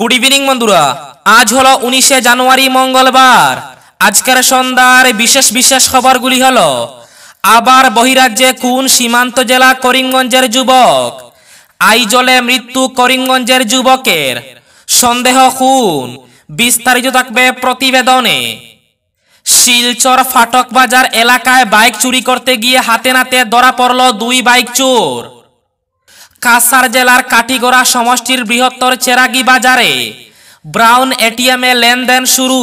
good evening বন্ধুরা আজ হলো উনিশে জানুয়ারি মঙ্গলবার আজকের সন্ধ্যার বিশেষ বিশেষ খবরগুলি হলো আবার বহিরাজ্যে খুন সীমান্ত জেলা করিমগঞ্জের যুবক আইজলে মৃত্যু করিমগঞ্জের যুবকের সন্দেহ খুন বিস্তারিত থাকবে প্রতিবেদনে শিলচর ফাটক বাজার এলাকায় বাইক চুরি করতে গিয়ে হাতে নাতে ধরা পড়ল দুই বাইক চোর কাসার জেলার কাটিগড়া সমষ্টির বৃহত্তর চেরাগি বাজারে ব্রাউন এটিএমে লেনদেন শুরু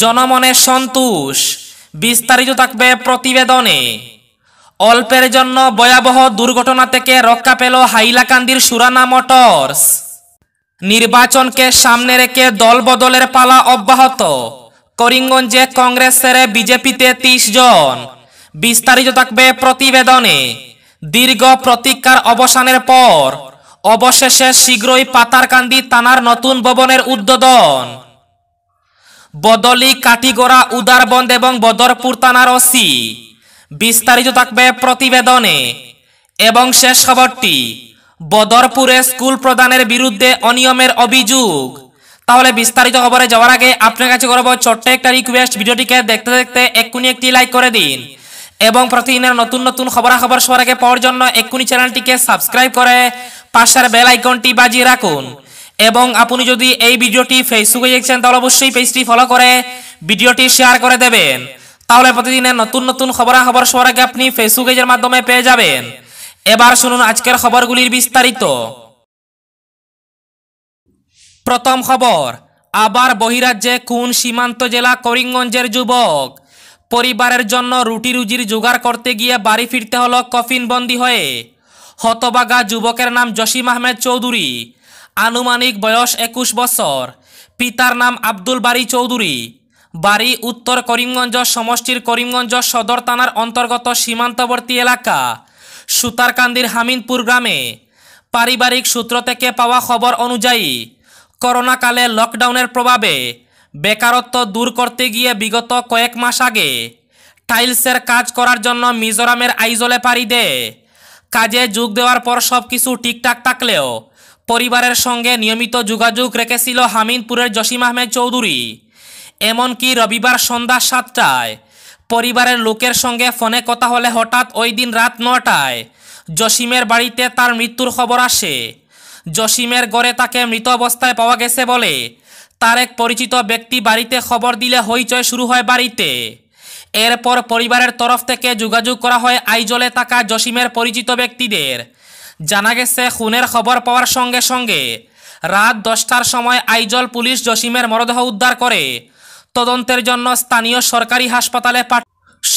জনমনে সন্তোষ বিস্তারিত থাকবে প্রতিবেদনে অল্পের জন্য ভয়াবহ দুর্ঘটনা থেকে রক্ষা পেল হাইলাকান্দির সুরানা মোটরস নির্বাচনকে সামনে রেখে দলবদলের পালা অব্যাহত করিমগঞ্জে কংগ্রেস বিজেপিতে তিরিশ জন বিস্তারিত থাকবে প্রতিবেদনে দীর্ঘ প্রতীক্ষার অবসানের পর অবশেষে শীঘ্রই পাতারকান্দি তানার নতুন ভবনের উদ্বোধন বদলি কাটিগোড়া উদারবন্দ এবং বদরপুর তানার ওসি বিস্তারিত থাকবে প্রতিবেদনে এবং শেষ খবরটি বদরপুরে স্কুল প্রদানের বিরুদ্ধে অনিয়মের অভিযোগ তাহলে বিস্তারিত খবরে যাওয়ার আগে আপনার কাছে করবো ছোট্ট একটা রিকোয়েস্ট ভিডিওটিকে দেখতে দেখতে এক্ষুনি একটি লাইক করে দিন এবং প্রতিদিনের নতুন নতুন খবরাখবর সবার আগে পাওয়ার জন্য এক্ষুনি চ্যানেলটিকে সাবস্ক্রাইব করে পাশের বেল আইকনটি বাজিয়ে রাখুন এবং আপনি যদি এই ভিডিওটি ফেসবুকে দেখছেন তাহলে অবশ্যই পেজটি ফলো করে ভিডিওটি শেয়ার করে দেবেন তাহলে প্রতিদিনের নতুন নতুন খবরাখবর সবার আগে আপনি ফেসবুকের মাধ্যমে পেয়ে যাবেন এবার শুনুন আজকের খবরগুলির বিস্তারিত প্রথম খবর আবার বহিরাজ্যে কোন সীমান্ত জেলা করিমগঞ্জের যুবক পরিবারের জন্য রুটি রুজির জোগাড় করতে গিয়ে বাড়ি ফিরতে হলো কফিনবন্দি হয়ে হতবাগা যুবকের নাম জসিম আহমেদ চৌধুরী আনুমানিক বয়স একুশ বছর পিতার নাম আব্দুল বারি চৌধুরী বাড়ি উত্তর করিমগঞ্জ সমষ্টির করিমগঞ্জ সদর থানার অন্তর্গত সীমান্তবর্তী এলাকা সুতারকান্দির হামিনপুর গ্রামে পারিবারিক সূত্র থেকে পাওয়া খবর অনুযায়ী করোনাকালে লকডাউনের প্রভাবে বেকারত্ব দূর করতে গিয়ে বিগত কয়েক মাস আগে টাইলসের কাজ করার জন্য মিজোরামের আইজলে পাড়ি দেয় কাজে যোগ দেওয়ার পর সব কিছু ঠিকঠাক থাকলেও পরিবারের সঙ্গে নিয়মিত যোগাযোগ রেখেছিল হামিদপুরের জসিম আহমেদ চৌধুরী এমনকি রবিবার সন্ধ্যা সাতটায় পরিবারের লোকের সঙ্গে ফোনে কথা হলে হঠাৎ ওই দিন রাত নটায় জসিমের বাড়িতে তার মৃত্যুর খবর আসে জসিমের গড়ে তাকে মৃত অবস্থায় পাওয়া গেছে বলে তার এক পরিচিত ব্যক্তি বাড়িতে খবর দিলে হইচয় শুরু হয় বাড়িতে এরপর পরিবারের তরফ থেকে যোগাযোগ করা হয় আইজলে থাকা জসিমের পরিচিত ব্যক্তিদের জানা গেছে খুনের খবর পাওয়ার সঙ্গে সঙ্গে রাত দশটার সময় আইজল পুলিশ জসিমের মরদেহ উদ্ধার করে তদন্তের জন্য স্থানীয় সরকারি হাসপাতালে পাঠ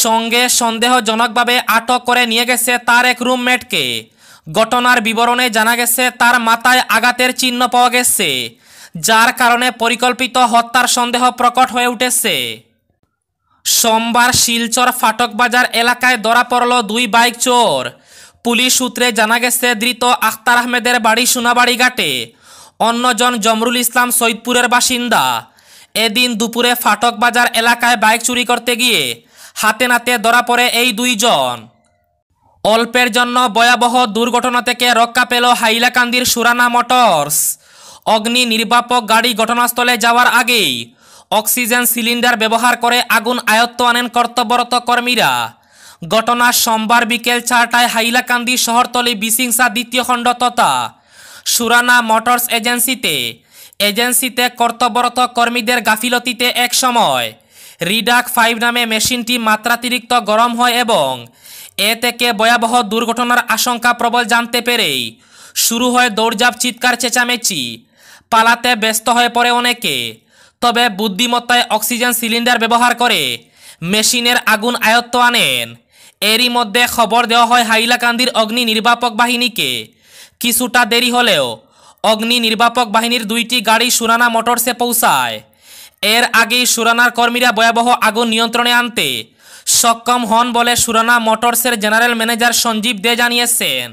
সঙ্গে সন্দেহজনকভাবে আটক করে নিয়ে গেছে তার এক রুমমেটকে ঘটনার বিবরণে জানা গেছে তার মাথায় আঘাতের চিহ্ন পাওয়া গেছে যার কারণে পরিকল্পিত হত্যার সন্দেহ প্রকট হয়ে উঠেছে সোমবার শিলচর ফাটক বাজার এলাকায় ধরা পড়ল দুই বাইক চোর পুলিশ সূত্রে জানা গেছে ধৃত আখতার আহমেদের বাড়ি সোনাবাড়ি ঘাটে অন্যজন জমরুল ইসলাম সৈদপুরের বাসিন্দা এদিন দুপুরে ফাটক বাজার এলাকায় বাইক চুরি করতে গিয়ে হাতে নাতে ধরা পড়ে এই দুইজন অল্পের জন্য ভয়াবহ দুর্ঘটনা থেকে রক্ষা পেল হাইলাকান্দির সুরানা মোটরস অগ্নি নির্বাপক গাড়ি ঘটনাস্থলে যাওয়ার আগেই অক্সিজেন সিলিন্ডার ব্যবহার করে আগুন আয়ত্ত আনেন কর্তব্যরত কর্মীরা ঘটনা সোমবার বিকেল চারটায় হাইলাকান্দি শহরতলি বিসিংসা দ্বিতীয় খণ্ড তথা সুরানা মোটরস এজেন্সিতে এজেন্সিতে কর্তব্যরত কর্মীদের গাফিলতিতে এক সময় রিডাক ফাইভ নামে মেশিনটি মাত্রাতিরিক্ত গরম হয় এবং এ থেকে ভয়াবহ দুর্ঘটনার আশঙ্কা প্রবল জানতে পেরেই শুরু হয় দৌড়জাপ চিৎকার চেঁচামেচি পালাতে ব্যস্ত হয়ে পড়ে অনেকে তবে বুদ্ধিমত্তায় অক্সিজেন সিলিন্ডার ব্যবহার করে মেশিনের আগুন আয়ত্ত আনেন এরই মধ্যে খবর দেওয়া হয় হাইলাকান্দির অগ্নি নির্বাপক বাহিনীকে কিছুটা দেরি হলেও অগ্নি নির্বাপক বাহিনীর দুইটি গাড়ি সুরানা মোটরসে পৌঁছায় এর আগেই সুরানার কর্মীরা ভয়াবহ আগুন নিয়ন্ত্রণে আনতে সক্ষম হন বলে সুরানা মোটরসের জেনারেল ম্যানেজার সঞ্জীব দে জানিয়েছেন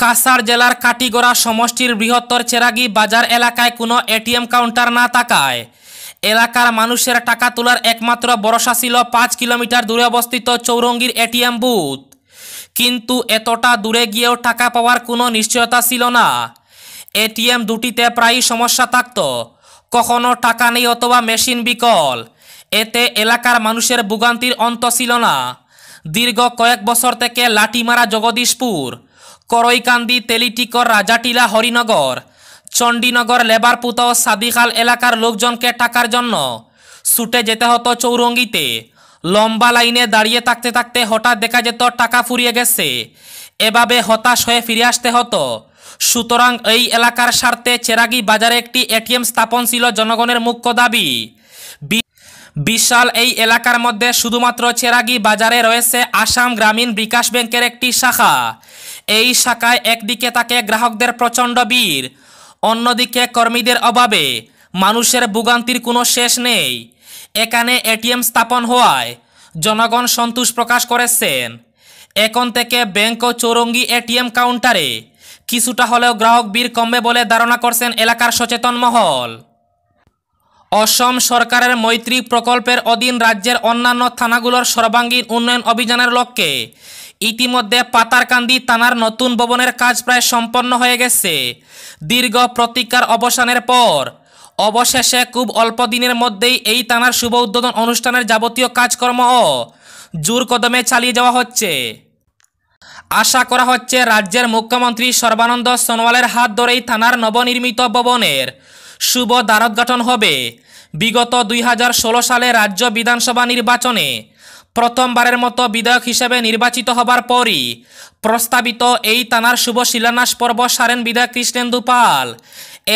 কাসার জেলার কাটিগড়া সমষ্টির বৃহত্তর চেরাগি বাজার এলাকায় কোনো এটিএম কাউন্টার না থাকায় এলাকার মানুষের টাকা তোলার একমাত্র ভরসা ছিল পাঁচ কিলোমিটার দূরে অবস্থিত চৌরঙ্গির এটিএম বুথ কিন্তু এতটা দূরে গিয়েও টাকা পাওয়ার কোনো নিশ্চয়তা ছিল না এটিএম দুটিতে প্রায়ই সমস্যা থাকত কখনো টাকা নেই অথবা মেশিন বিকল এতে এলাকার মানুষের ভোগান্তির অন্ত ছিল না দীর্ঘ কয়েক বছর থেকে লাঠিমারা জগদীশপুর করৈকান্দি তেলিটিকর রাজাটিলা হরিনগর চণ্ডীনগর লেবারপুত সাদিখাল এলাকার লোকজনকে টাকার জন্য ছুটে যেতে হতো চৌরঙ্গিতে লম্বা লাইনে দাঁড়িয়ে থাকতে থাকতে হঠাৎ দেখা যেত টাকা ফুরিয়ে গেছে এভাবে হতাশ হয়ে ফিরে আসতে হতো সুতরাং এই এলাকার স্বার্থে চেরাগি বাজারে একটি এটিএম স্থাপন ছিল জনগণের মুখ্য দাবি বিশাল এই এলাকার মধ্যে শুধুমাত্র চেরাগি বাজারে রয়েছে আসাম গ্রামীণ বিকাশ ব্যাংকের একটি শাখা এই শাখায় একদিকে তাকে গ্রাহকদের প্রচণ্ড বীর অন্যদিকে কর্মীদের অভাবে মানুষের ভোগান্তির কোনো শেষ নেই এখানে এটিএম স্থাপন হওয়ায় জনগণ সন্তোষ প্রকাশ করেছেন এখন থেকে ব্যাংক ও চৌরঙ্গি এটিএম কাউন্টারে কিছুটা হলেও গ্রাহক বীর কমবে বলে ধারণা করছেন এলাকার সচেতন মহল অসম সরকারের মৈত্রী প্রকল্পের অধীন রাজ্যের অন্যান্য থানাগুলোর সর্বাঙ্গীন উন্নয়ন অভিযানের লক্ষ্যে ইতিমধ্যে পাতারকান্দি থানার নতুন ভবনের কাজ প্রায় সম্পন্ন হয়ে গেছে দীর্ঘ প্রতিকার অবসানের পর অবশেষে খুব অল্প দিনের মধ্যেই এই থানার শুভ উদ্বোধন অনুষ্ঠানের যাবতীয় কাজকর্ম জোর কদমে চালিয়ে যাওয়া হচ্ছে আশা করা হচ্ছে রাজ্যের মুখ্যমন্ত্রী সর্বানন্দ সোনোয়ালের হাত ধরেই থানার নবনির্মিত ভবনের শুভ দ্বারোদ্ঘাটন হবে বিগত দুই সালে রাজ্য বিধানসভা নির্বাচনে প্রথমবারের মতো বিধায়ক হিসেবে নির্বাচিত হবার পরই প্রস্তাবিত এই তানার শুভ শিলান্যাস পর্ব সারেন বিধায়ক কৃষ্ণেন্দু পাল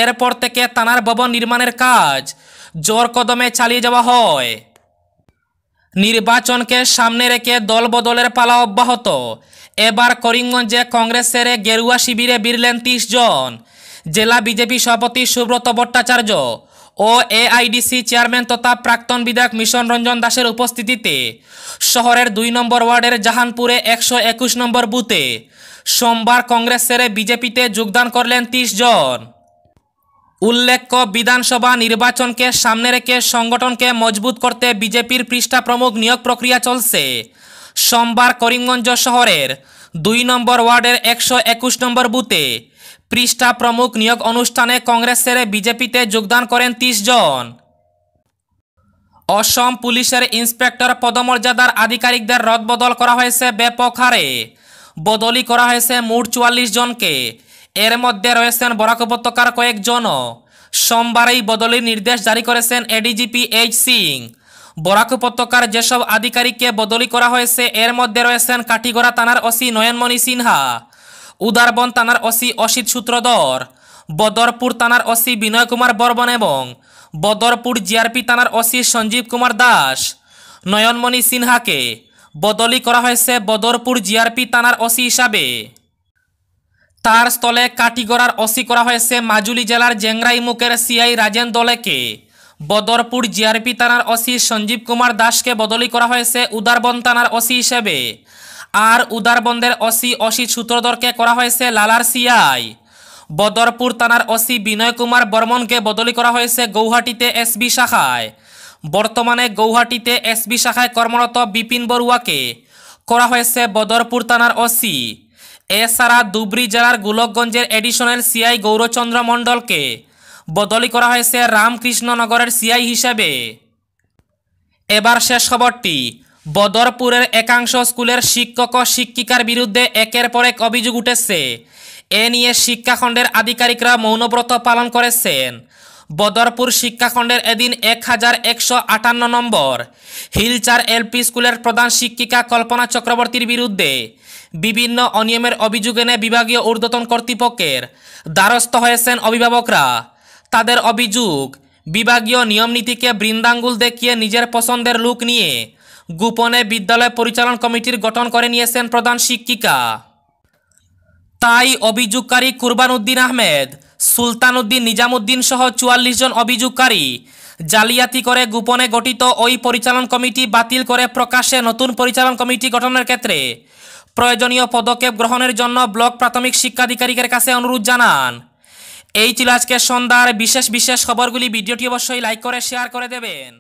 এরপর থেকে তানার ভবন নির্মাণের কাজ জোর কদমে চালিয়ে যাওয়া হয় নির্বাচনকে সামনে রেখে দল বদলের পালা অব্যাহত এবার করিমগঞ্জে কংগ্রেসের গেরুয়া শিবিরে বিরলেন তিরিশ জন জেলা বিজেপি সভাপতি সুব্রত ভট্টাচার্য ও এআইডিসি চেয়ারম্যান তথা প্রাক্তন বিধায়ক মিশন রঞ্জন দাসের উপস্থিতিতে শহরের দুই নম্বর ওয়ার্ডের জাহানপুরে একশো একুশ নম্বর বুথে সোমবার কংগ্রেস সেরে বিজেপিতে যোগদান করলেন তিরিশ জন উল্লেখ্য বিধানসভা নির্বাচনকে সামনে রেখে সংগঠনকে মজবুত করতে বিজেপির পৃষ্ঠা প্রমুখ নিয়োগ প্রক্রিয়া চলছে সোমবার করিমগঞ্জ শহরের দুই নম্বর ওয়ার্ডের একশো একুশ নম্বর বুথে পৃষ্ঠা প্রমুখ নিয়োগ অনুষ্ঠানে কংগ্রেস বিজেপিতে যোগদান করেন তিরিশ জন অসম পুলিশের ইন্সপেক্টর পদমর্যাদার আধিকারিকদের রদবদল করা হয়েছে ব্যাপক হারে বদলি করা হয়েছে মোট চুয়াল্লিশ জনকে এর মধ্যে রয়েছেন বরাক উপত্যকার কয়েকজনও এই বদলির নির্দেশ জারি করেছেন এডিজিপি এইচ সিং বরাক উপত্যকার যেসব আধিকারিককে বদলি করা হয়েছে এর মধ্যে রয়েছেন কাটিগড়া থানার ওসি নয়নমণি সিনহা উদারবন থানার অসি অসিত সূত্রধর বদরপুর থানার অসি বিনয় কুমার বর্বন এবং বদরপুর জিআরপি থানার অসি সঞ্জীব কুমার দাস নয়নমণি সিনহাকে বদলি করা হয়েছে বদরপুর জিআরপি থানার অসি হিসাবে তার স্থলে কাটিগড়ার অসি করা হয়েছে মাজুলি জেলার জেংরাই মুখের সিআই রাজেন দলেকে বদরপুর জিআরপি থানার অসি সঞ্জীব কুমার দাসকে বদলি করা হয়েছে উদারবন থানার অসি হিসেবে আর উদারবন্দের অসি অসি সূত্রধরকে করা হয়েছে লালার সিআই বদরপুর থানার অসি বিনয় কুমার বর্মনকে বদলি করা হয়েছে গৌহাটিতে এসবি শাখায় বর্তমানে গৌহাটিতে এসবি শাখায় কর্মরত বিপিন বড়ুয়াকে করা হয়েছে বদরপুর থানার অসি এছাড়া দুবরি জেলার গোলকগঞ্জের এডিশনাল সিআই গৌরচন্দ্র মণ্ডলকে বদলি করা হয়েছে রামকৃষ্ণনগরের সিআই হিসেবে এবার শেষ খবরটি বদরপুরের একাংশ স্কুলের শিক্ষক ও শিক্ষিকার বিরুদ্ধে একের পর এক অভিযোগ উঠেছে এ নিয়ে শিক্ষাখণ্ডের আধিকারিকরা মৌনব্রত পালন করেছেন বদরপুর শিক্ষাখণ্ডের এদিন এক হাজার একশো আটান্ন নম্বর হিলচার এলপি স্কুলের প্রধান শিক্ষিকা কল্পনা চক্রবর্তীর বিরুদ্ধে বিভিন্ন অনিয়মের অভিযোগ এনে বিভাগীয় ঊর্ধ্বতন কর্তৃপক্ষের দ্বারস্থ হয়েছেন অভিভাবকরা তাদের অভিযোগ বিভাগীয় নিয়মনীতিকে বৃন্দাঙ্গুল দেখিয়ে নিজের পছন্দের লুক নিয়ে গোপনে বিদ্যালয় পরিচালন কমিটির গঠন করে নিয়েছেন প্রধান শিক্ষিকা তাই অভিযোগকারী কুরবান উদ্দিন আহমেদ সুলতান উদ্দিন নিজামুদ্দিন সহ চুয়াল্লিশ জন অভিযোগকারী জালিয়াতি করে গোপনে গঠিত ওই পরিচালন কমিটি বাতিল করে প্রকাশে নতুন পরিচালন কমিটি গঠনের ক্ষেত্রে প্রয়োজনীয় পদক্ষেপ গ্রহণের জন্য ব্লক প্রাথমিক শিক্ষাধিকারীদের কাছে অনুরোধ জানান এই ছিল সন্ধ্যার বিশেষ বিশেষ খবরগুলি ভিডিওটি অবশ্যই লাইক করে শেয়ার করে দেবেন